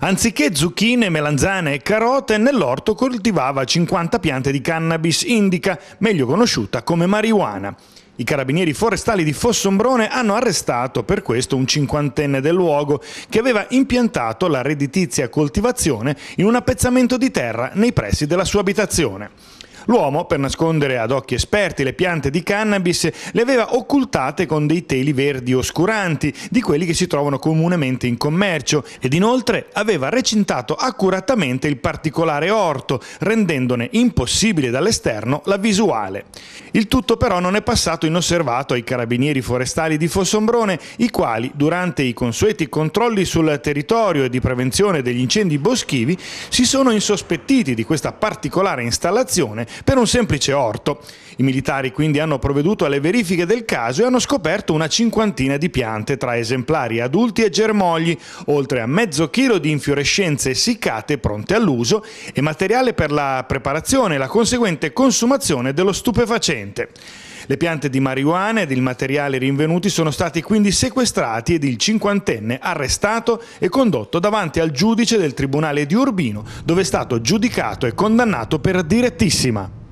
Anziché zucchine, melanzane e carote, nell'orto coltivava 50 piante di cannabis indica, meglio conosciuta come marijuana. I carabinieri forestali di Fossombrone hanno arrestato per questo un cinquantenne del luogo che aveva impiantato la redditizia coltivazione in un appezzamento di terra nei pressi della sua abitazione. L'uomo, per nascondere ad occhi esperti le piante di cannabis, le aveva occultate con dei teli verdi oscuranti, di quelli che si trovano comunemente in commercio, ed inoltre aveva recintato accuratamente il particolare orto, rendendone impossibile dall'esterno la visuale. Il tutto però non è passato inosservato ai carabinieri forestali di Fossombrone, i quali, durante i consueti controlli sul territorio e di prevenzione degli incendi boschivi, si sono insospettiti di questa particolare installazione per un semplice orto. I militari quindi hanno provveduto alle verifiche del caso e hanno scoperto una cinquantina di piante tra esemplari adulti e germogli, oltre a mezzo chilo di infiorescenze essiccate pronte all'uso e materiale per la preparazione e la conseguente consumazione dello stupefacente. Le piante di marijuana ed il materiale rinvenuti sono stati quindi sequestrati ed il cinquantenne arrestato e condotto davanti al giudice del tribunale di Urbino, dove è stato giudicato e condannato per direttissima.